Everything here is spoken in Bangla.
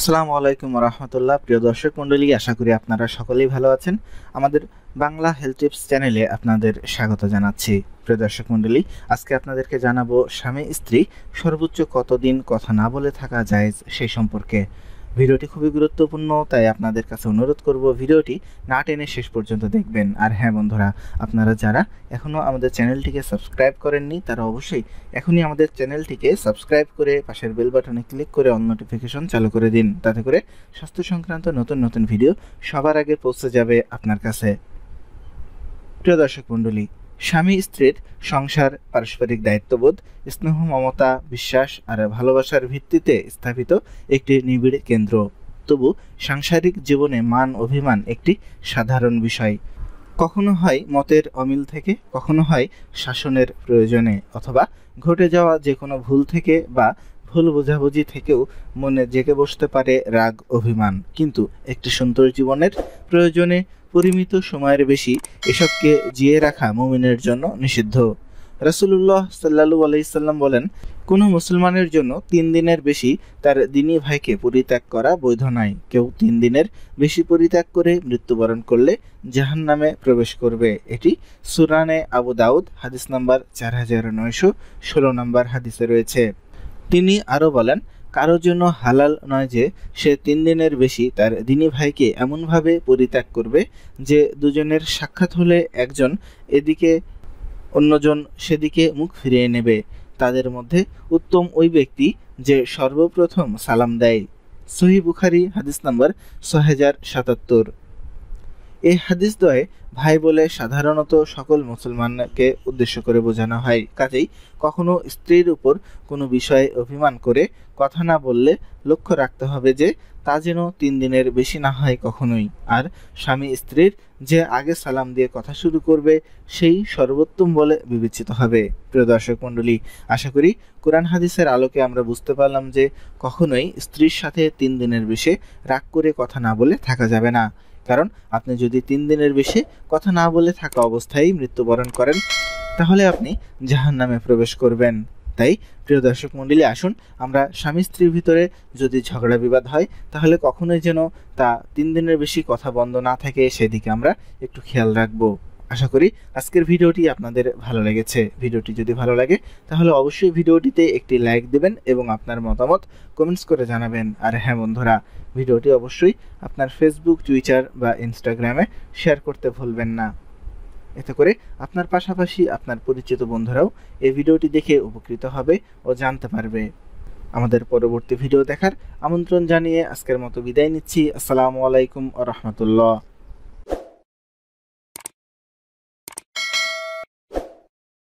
আসসালামু আলাইকুম রহমতুল্লাহ প্রিয় দর্শক মণ্ডলী আশা করি আপনারা সকলেই ভালো আছেন আমাদের বাংলা হেলথ টিপস চ্যানেলে আপনাদের স্বাগত জানাচ্ছি প্রিয় দর্শক মণ্ডলী আজকে আপনাদেরকে জানাবো স্বামী স্ত্রী সর্বোচ্চ কতদিন কথা না বলে থাকা যায় সেই সম্পর্কে ভিডিওটি খুবই গুরুত্বপূর্ণ তাই আপনাদের কাছে অনুরোধ করব ভিডিওটি না টেনে শেষ পর্যন্ত দেখবেন আর হ্যাঁ বন্ধুরা আপনারা যারা এখনও আমাদের চ্যানেলটিকে সাবস্ক্রাইব করেননি তারা অবশ্যই এখনই আমাদের চ্যানেলটিকে সাবস্ক্রাইব করে পাশের বেল বাটনে ক্লিক করে অল নোটিফিকেশন চালু করে দিন তাতে করে স্বাস্থ্য সংক্রান্ত নতুন নতুন ভিডিও সবার আগে পৌঁছে যাবে আপনার কাছে প্রিয় দর্শক মণ্ডলী স্বামী স্ত্রীর সংসার পারস্পরিক দায়িত্ববোধ স্নেহ মমতা বিশ্বাস আর ভালোবাসার ভিত্তিতে স্থাপিত একটি নিবিড় কেন্দ্র তবু সাংসারিক জীবনে মান অভিমান একটি সাধারণ বিষয় কখনো হয় মতের অমিল থেকে কখনো হয় শাসনের প্রয়োজনে অথবা ঘটে যাওয়া যে কোনো ভুল থেকে বা ভুল বোঝাবুঝি থেকেও মনে জেগে বসতে পারে রাগ অভিমান কিন্তু একটি সুন্দর জীবনের প্রয়োজনে পরিমিত সময়ের বেশি এসবকে জিয়ে রাখা মুমিনের জন্য নিষিদ্ধ রাসুলুল্লাহ সাল্লাহু আলাইসাল্লাম বলেন কোনো মুসলমানের জন্য তিন দিনের বেশি তার দিনী ভাইকে পরিত্যাগ করা বৈধ নাই কেউ তিন দিনের বেশি পরিত্যাগ করে মৃত্যুবরণ করলে জাহান নামে প্রবেশ করবে এটি সুরানে আবু দাউদ হাদিস নম্বর চার হাজার নয়শো ষোলো নম্বর হাদিসে রয়েছে তিনি আরও বলেন কারোর জন্য হালাল নয় যে সে তিন দিনের বেশি তার দিনী ভাইকে এমনভাবে পরিত্যাগ করবে যে দুজনের সাক্ষাৎ হলে একজন এদিকে অন্যজন সেদিকে মুখ ফিরিয়ে নেবে তাদের মধ্যে উত্তম ওই ব্যক্তি যে সর্বপ্রথম সালাম দেয় সহি বুখারি হাদিস নম্বর ছ হাজার সাতাত্তর এই হাদিস দয়ে ভাই বলে সাধারণত সকল মুসলমানকে উদ্দেশ্য করে বোঝানো হয় কাজেই কখনো স্ত্রীর উপর কোনো বিষয়ে অভিমান করে কথা না বললে লক্ষ্য রাখতে হবে যে তা যেন তিন দিনের বেশি না হয় কখনোই আর স্বামী স্ত্রীর যে আগে সালাম দিয়ে কথা শুরু করবে সেই সর্বোত্তম বলে বিবেচিত হবে প্রিয় দর্শক মণ্ডলী আশা করি কোরআন হাদিসের আলোকে আমরা বুঝতে পারলাম যে কখনোই স্ত্রীর সাথে তিন দিনের বেশি রাগ করে কথা না বলে থাকা যাবে না কারণ আপনি যদি তিন দিনের বেশি কথা না বলে থাকা অবস্থায় মৃত্যুবরণ করেন তাহলে আপনি জাহান নামে প্রবেশ করবেন তাই প্রিয় দর্শক মণ্ডলী আসুন আমরা স্বামী স্ত্রীর ভিতরে যদি ঝগড়া বিবাদ হয় তাহলে কখনোই যেন তা তিন দিনের বেশি কথা বন্ধ না থাকে সেদিকে আমরা একটু খেয়াল রাখবো আশা করি আজকের ভিডিওটি আপনাদের ভালো লেগেছে ভিডিওটি যদি ভালো লাগে তাহলে অবশ্যই ভিডিওটিতে একটি লাইক দেবেন এবং আপনার মতামত কমেন্টস করে জানাবেন আর হ্যাঁ বন্ধুরা ভিডিওটি অবশ্যই আপনার ফেসবুক টুইটার বা ইনস্টাগ্রামে শেয়ার করতে ভুলবেন না এতে করে আপনার পাশাপাশি আপনার পরিচিত বন্ধুরাও এই ভিডিওটি দেখে উপকৃত হবে ও জানতে পারবে আমাদের পরবর্তী ভিডিও দেখার আমন্ত্রণ জানিয়ে আজকের মতো বিদায় নিচ্ছি আসসালামু আলাইকুম আ রহমতুল্লাহ